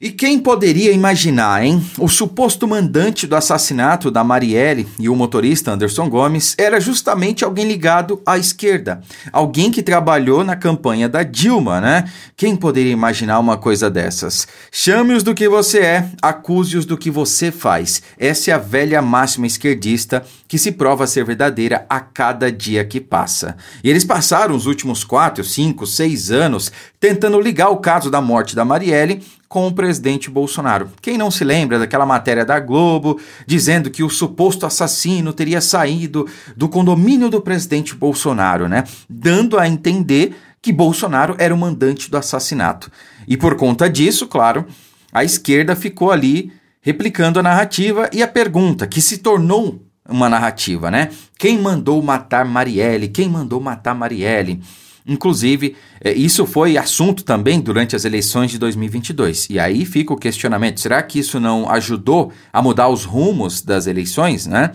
E quem poderia imaginar, hein? O suposto mandante do assassinato da Marielle e o motorista Anderson Gomes era justamente alguém ligado à esquerda, alguém que trabalhou na campanha da Dilma, né? Quem poderia imaginar uma coisa dessas? Chame-os do que você é, acuse-os do que você faz. Essa é a velha máxima esquerdista que se prova ser verdadeira a cada dia que passa. E eles passaram os últimos 4, 5, 6 anos tentando ligar o caso da morte da Marielle com o presidente Bolsonaro. Quem não se lembra daquela matéria da Globo dizendo que o suposto assassino teria saído do condomínio do presidente Bolsonaro, né? Dando a entender que Bolsonaro era o mandante do assassinato. E por conta disso, claro, a esquerda ficou ali replicando a narrativa e a pergunta que se tornou uma narrativa, né? Quem mandou matar Marielle? Quem mandou matar Marielle? Inclusive, eh, isso foi assunto também durante as eleições de 2022. E aí fica o questionamento: será que isso não ajudou a mudar os rumos das eleições, né?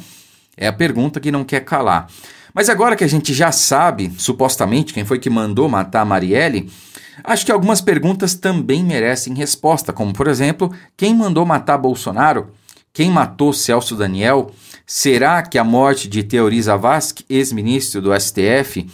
É a pergunta que não quer calar. Mas agora que a gente já sabe, supostamente, quem foi que mandou matar a Marielle, acho que algumas perguntas também merecem resposta, como por exemplo, quem mandou matar Bolsonaro? Quem matou Celso Daniel? Será que a morte de Teori Zavascki, ex-ministro do STF,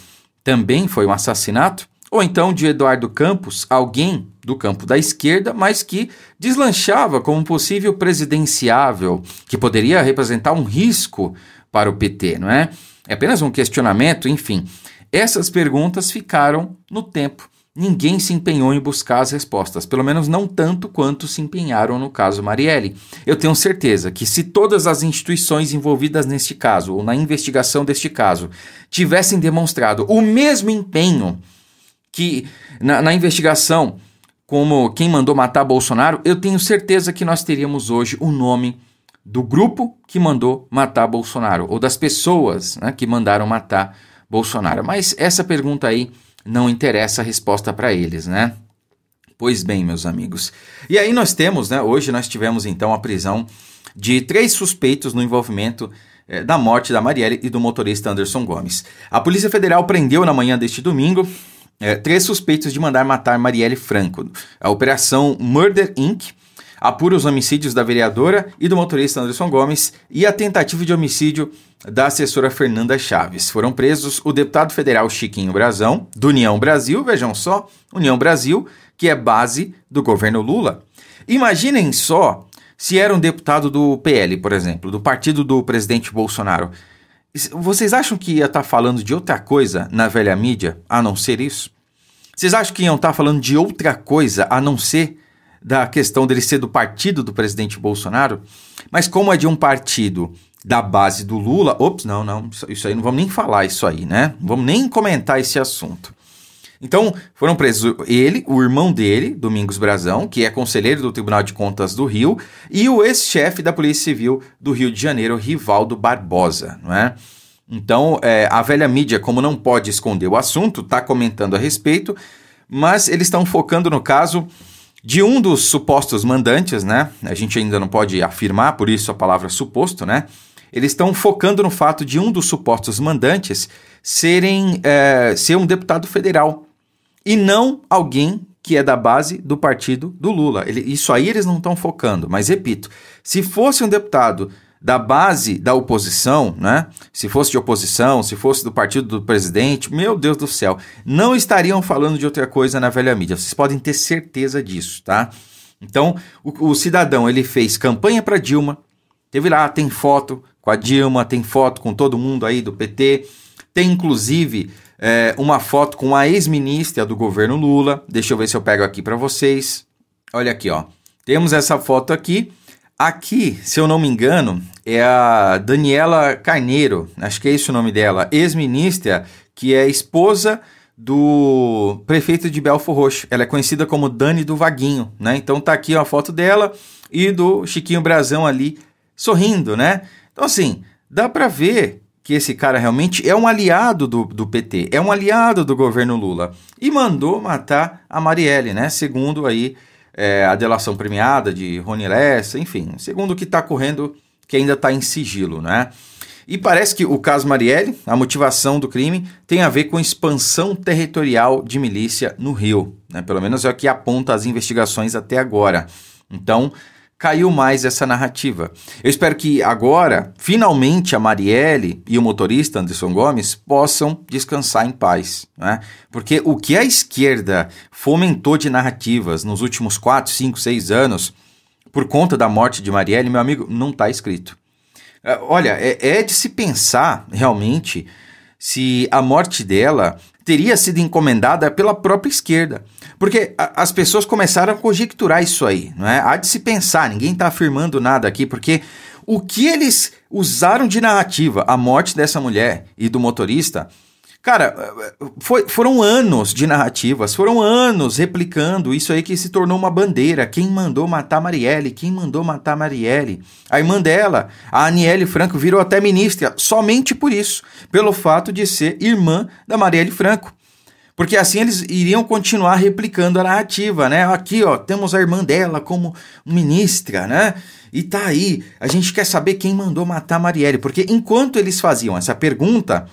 também foi um assassinato, ou então de Eduardo Campos, alguém do campo da esquerda, mas que deslanchava como um possível presidenciável, que poderia representar um risco para o PT, não é? É apenas um questionamento, enfim. Essas perguntas ficaram no tempo ninguém se empenhou em buscar as respostas, pelo menos não tanto quanto se empenharam no caso Marielle. Eu tenho certeza que se todas as instituições envolvidas neste caso ou na investigação deste caso tivessem demonstrado o mesmo empenho que na, na investigação como quem mandou matar Bolsonaro, eu tenho certeza que nós teríamos hoje o nome do grupo que mandou matar Bolsonaro ou das pessoas né, que mandaram matar Bolsonaro. Mas essa pergunta aí não interessa a resposta para eles, né? Pois bem, meus amigos. E aí nós temos, né? Hoje nós tivemos então a prisão de três suspeitos no envolvimento eh, da morte da Marielle e do motorista Anderson Gomes. A Polícia Federal prendeu na manhã deste domingo eh, três suspeitos de mandar matar Marielle Franco. A Operação Murder Inc apura os homicídios da vereadora e do motorista Anderson Gomes e a tentativa de homicídio da assessora Fernanda Chaves. Foram presos o deputado federal Chiquinho Brazão, do União Brasil, vejam só, União Brasil, que é base do governo Lula. Imaginem só se era um deputado do PL, por exemplo, do partido do presidente Bolsonaro. Vocês acham que ia estar tá falando de outra coisa na velha mídia, a não ser isso? Vocês acham que iam estar tá falando de outra coisa a não ser da questão dele ser do partido do presidente Bolsonaro, mas como é de um partido da base do Lula, ops, não, não, isso aí não vamos nem falar isso aí, né? Não vamos nem comentar esse assunto. Então, foram presos ele, o irmão dele, Domingos Brazão, que é conselheiro do Tribunal de Contas do Rio, e o ex-chefe da Polícia Civil do Rio de Janeiro, Rivaldo Barbosa, não é? Então, é, a velha mídia, como não pode esconder o assunto, está comentando a respeito, mas eles estão focando no caso de um dos supostos mandantes, né? A gente ainda não pode afirmar, por isso a palavra suposto, né? Eles estão focando no fato de um dos supostos mandantes serem é, ser um deputado federal e não alguém que é da base do partido do Lula. Ele, isso aí eles não estão focando, mas repito, se fosse um deputado da base da oposição, né? Se fosse de oposição, se fosse do partido do presidente, meu Deus do céu, não estariam falando de outra coisa na velha mídia. Vocês podem ter certeza disso, tá? Então, o, o cidadão ele fez campanha para Dilma, teve lá, tem foto com a Dilma, tem foto com todo mundo aí do PT, tem inclusive é, uma foto com a ex-ministra do governo Lula. Deixa eu ver se eu pego aqui para vocês. Olha aqui, ó. Temos essa foto aqui Aqui, se eu não me engano, é a Daniela Carneiro, acho que é esse o nome dela, ex-ministra, que é esposa do prefeito de Belfo Roxo. Ela é conhecida como Dani do Vaguinho, né? Então tá aqui a foto dela e do Chiquinho Brazão ali sorrindo, né? Então assim, dá para ver que esse cara realmente é um aliado do, do PT, é um aliado do governo Lula. E mandou matar a Marielle, né? Segundo aí é, a delação premiada de Rony Lessa, enfim, segundo o que está correndo, que ainda está em sigilo, né? E parece que o caso Marielle, a motivação do crime, tem a ver com expansão territorial de milícia no Rio. Né? Pelo menos é o que aponta as investigações até agora. Então, caiu mais essa narrativa. Eu espero que agora, finalmente, a Marielle e o motorista Anderson Gomes possam descansar em paz. Né? Porque o que a esquerda fomentou de narrativas nos últimos 4, 5, 6 anos, por conta da morte de Marielle, meu amigo, não está escrito. É, olha, é, é de se pensar realmente se a morte dela teria sido encomendada pela própria esquerda. Porque a, as pessoas começaram a conjecturar isso aí, não é? Há de se pensar, ninguém está afirmando nada aqui, porque o que eles usaram de narrativa, a morte dessa mulher e do motorista, Cara, foi, foram anos de narrativas, foram anos replicando isso aí que se tornou uma bandeira. Quem mandou matar Marielle? Quem mandou matar Marielle? A irmã dela, a Aniele Franco, virou até ministra somente por isso, pelo fato de ser irmã da Marielle Franco. Porque assim eles iriam continuar replicando a narrativa, né? Aqui, ó, temos a irmã dela como ministra, né? E tá aí, a gente quer saber quem mandou matar Marielle, porque enquanto eles faziam essa pergunta,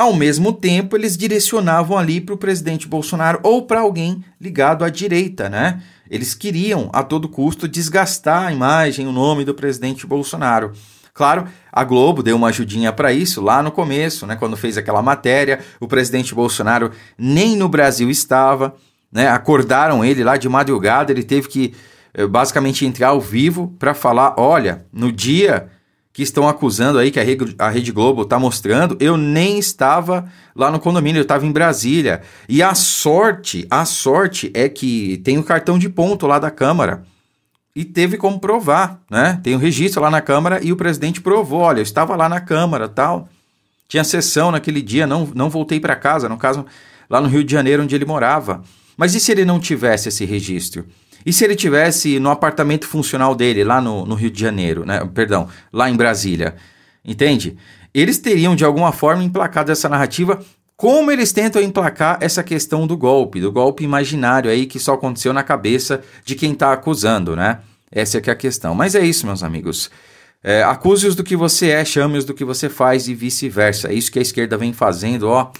ao mesmo tempo, eles direcionavam ali para o presidente Bolsonaro ou para alguém ligado à direita, né? Eles queriam a todo custo desgastar a imagem, o nome do presidente Bolsonaro. Claro, a Globo deu uma ajudinha para isso lá no começo, né, quando fez aquela matéria. O presidente Bolsonaro nem no Brasil estava, né? Acordaram ele lá de madrugada, ele teve que eh, basicamente entrar ao vivo para falar, olha, no dia que estão acusando aí, que a Rede Globo está mostrando, eu nem estava lá no condomínio, eu estava em Brasília. E a sorte, a sorte é que tem o cartão de ponto lá da Câmara. E teve como provar, né? Tem o um registro lá na Câmara e o presidente provou: olha, eu estava lá na Câmara tal. Tinha sessão naquele dia, não, não voltei para casa, no caso, lá no Rio de Janeiro, onde ele morava. Mas e se ele não tivesse esse registro? E se ele tivesse no apartamento funcional dele, lá no, no Rio de Janeiro, né? Perdão, lá em Brasília. Entende? Eles teriam, de alguma forma, emplacado essa narrativa como eles tentam emplacar essa questão do golpe, do golpe imaginário aí que só aconteceu na cabeça de quem está acusando, né? Essa é que é a questão. Mas é isso, meus amigos. É, acuse-os do que você é, chame-os do que você faz e vice-versa. É isso que a esquerda vem fazendo, ó,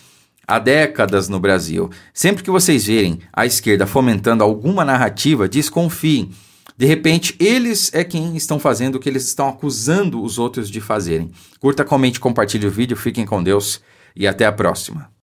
há décadas no Brasil. Sempre que vocês verem a esquerda fomentando alguma narrativa, desconfiem. De repente, eles é quem estão fazendo o que eles estão acusando os outros de fazerem. Curta, comente, compartilhe o vídeo, fiquem com Deus e até a próxima.